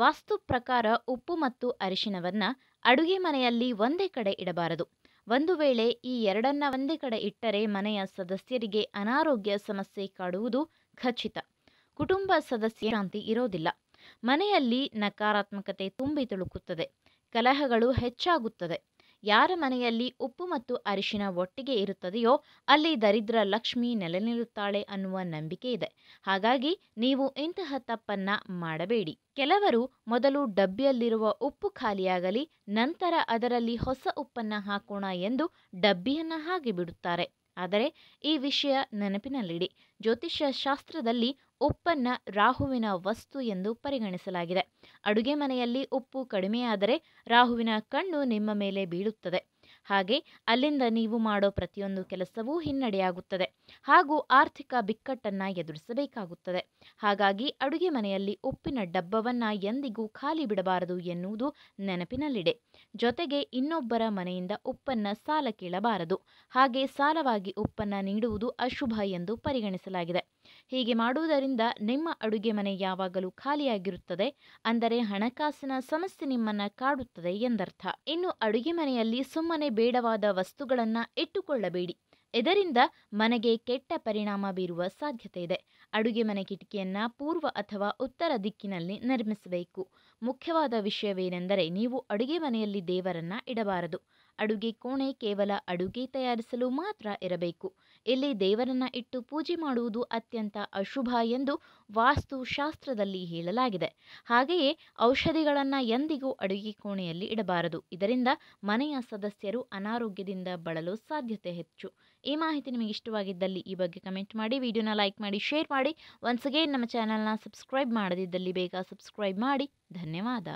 ವಾಸ್ತು ಪ್ರಕಾರ ಉಪ್ಪು ಮತ್ತು ಅರಿಶಿನವನ್ನು ಅಡುಗೆ ಮನೆಯಲ್ಲಿ ಒಂದೇ ಕಡೆ ಇಡಬಾರದು ಒಂದು ವೇಳೆ ಈ ಎರಡನ್ನ ಒಂದೇ ಕಡೆ ಇಟ್ಟರೆ ಮನೆಯ ಸದಸ್ಯರಿಗೆ ಅನಾರೋಗ್ಯ ಸಮಸ್ಯೆ ಕಾಡುವುದು ಖಚಿತ ಕುಟುಂಬ ಸದಸ್ಯ ಶಾಂತಿ ಇರೋದಿಲ್ಲ ಮನೆಯಲ್ಲಿ ನಕಾರಾತ್ಮಕತೆ ತುಂಬಿ ತುಳುಕುತ್ತದೆ ಕಲಹಗಳು ಹೆಚ್ಚಾಗುತ್ತದೆ ಯಾರ ಮನೆಯಲ್ಲಿ ಉಪ್ಪು ಮತ್ತು ಅರಿಶಿನ ಒಟ್ಟಿಗೆ ಇರುತ್ತದೆಯೋ ಅಲ್ಲಿ ದರಿದ್ರ ಲಕ್ಷ್ಮಿ ನೆಲೆ ನಿಲ್ಲುತ್ತಾಳೆ ಅನ್ನುವ ನಂಬಿಕೆ ಇದೆ ಹಾಗಾಗಿ ನೀವು ಇಂತಹ ತಪ್ಪನ್ನ ಮಾಡಬೇಡಿ ಕೆಲವರು ಮೊದಲು ಡಬ್ಬಿಯಲ್ಲಿರುವ ಉಪ್ಪು ಖಾಲಿಯಾಗಲಿ ನಂತರ ಅದರಲ್ಲಿ ಹೊಸ ಉಪ್ಪನ್ನ ಹಾಕೋಣ ಎಂದು ಡಬ್ಬಿಯನ್ನ ಹಾಗೆ ಬಿಡುತ್ತಾರೆ ಆದರೆ ಈ ವಿಷಯ ನೆನಪಿನಲ್ಲಿಡಿ ಜ್ಯೋತಿಷ್ಯ ಶಾಸ್ತ್ರದಲ್ಲಿ ಉಪ್ಪನ್ನು ರಾಹುವಿನ ವಸ್ತು ಎಂದು ಪರಿಗಣಿಸಲಾಗಿದೆ ಅಡುಗೆ ಮನೆಯಲ್ಲಿ ಉಪ್ಪು ಕಡಿಮೆಯಾದರೆ ರಾಹುವಿನ ಕಣ್ಣು ನಿಮ್ಮ ಮೇಲೆ ಬೀಳುತ್ತದೆ ಹಾಗೆ ಅಲ್ಲಿಂದ ನೀವು ಮಾಡೋ ಪ್ರತಿಯೊಂದು ಕೆಲಸವೂ ಹಿನ್ನಡೆಯಾಗುತ್ತದೆ ಹಾಗೂ ಆರ್ಥಿಕ ಬಿಕ್ಕಟ್ಟನ್ನು ಎದುರಿಸಬೇಕಾಗುತ್ತದೆ ಹಾಗಾಗಿ ಅಡುಗೆ ಮನೆಯಲ್ಲಿ ಉಪ್ಪಿನ ಡಬ್ಬವನ್ನು ಎಂದಿಗೂ ಖಾಲಿ ಬಿಡಬಾರದು ಎನ್ನುವುದು ನೆನಪಿನಲ್ಲಿಡೆ ಜೊತೆಗೆ ಇನ್ನೊಬ್ಬರ ಮನೆಯಿಂದ ಉಪ್ಪನ್ನು ಸಾಲ ಕೇಳಬಾರದು ಹಾಗೆ ಸಾಲವಾಗಿ ಉಪ್ಪನ್ನು ನೀಡುವುದು ಅಶುಭ ಎಂದು ಪರಿಗಣಿಸಲಾಗಿದೆ ಹೀಗೆ ಮಾಡುವುದರಿಂದ ನಿಮ್ಮ ಅಡುಗೆ ಮನೆ ಯಾವಾಗಲೂ ಖಾಲಿಯಾಗಿರುತ್ತದೆ ಅಂದರೆ ಹಣಕಾಸಿನ ಸಮಸ್ಯೆ ನಿಮ್ಮನ್ನು ಕಾಡುತ್ತದೆ ಎಂದರ್ಥ ಇನ್ನು ಅಡುಗೆ ಮನೆಯಲ್ಲಿ ಸುಮ್ಮನೆ ಬೇಡವಾದ ವಸ್ತುಗಳನ್ನು ಇಟ್ಟುಕೊಳ್ಳಬೇಡಿ ಇದರಿಂದ ಮನೆಗೆ ಕೆಟ್ಟ ಪರಿಣಾಮ ಬೀರುವ ಸಾಧ್ಯತೆ ಇದೆ ಅಡುಗೆ ಮನೆ ಕಿಟಕಿಯನ್ನು ಪೂರ್ವ ಅಥವಾ ಉತ್ತರ ದಿಕ್ಕಿನಲ್ಲಿ ನಿರ್ಮಿಸಬೇಕು ಮುಖ್ಯವಾದ ವಿಷಯವೇನೆಂದರೆ ನೀವು ಅಡುಗೆ ಮನೆಯಲ್ಲಿ ದೇವರನ್ನು ಇಡಬಾರದು ಅಡುಗೆ ಕೋಣೆ ಕೇವಲ ಅಡುಗೆ ತಯಾರಿಸಲು ಮಾತ್ರ ಇರಬೇಕು ಇಲ್ಲಿ ದೇವರನ್ನ ಇಟ್ಟು ಪೂಜೆ ಮಾಡುವುದು ಅತ್ಯಂತ ಅಶುಭ ಎಂದು ವಾಸ್ತುಶಾಸ್ತ್ರದಲ್ಲಿ ಹೇಳಲಾಗಿದೆ ಹಾಗೆಯೇ ಔಷಧಿಗಳನ್ನು ಎಂದಿಗೂ ಅಡುಗೆ ಕೋಣೆಯಲ್ಲಿ ಇಡಬಾರದು ಇದರಿಂದ ಮನೆಯ ಸದಸ್ಯರು ಅನಾರೋಗ್ಯದಿಂದ ಬಳಲು ಸಾಧ್ಯತೆ ಹೆಚ್ಚು ಈ ಮಾಹಿತಿ ನಿಮಗೆ ಇಷ್ಟವಾಗಿದ್ದಲ್ಲಿ ಈ ಬಗ್ಗೆ ಕಮೆಂಟ್ ಮಾಡಿ ವಿಡಿಯೋನ ಲೈಕ್ ಮಾಡಿ ಶೇರ್ ಮಾಡಿ ಒನ್ಸ್ ಅಗೇನ್ ನಮ್ಮ ಚಾನಲ್ನ ಸಬ್ಸ್ಕ್ರೈಬ್ ಮಾಡದಿದ್ದಲ್ಲಿ ಬೇಗ ಸಬ್ಸ್ಕ್ರೈಬ್ ಮಾಡಿ ಧನ್ಯವಾದ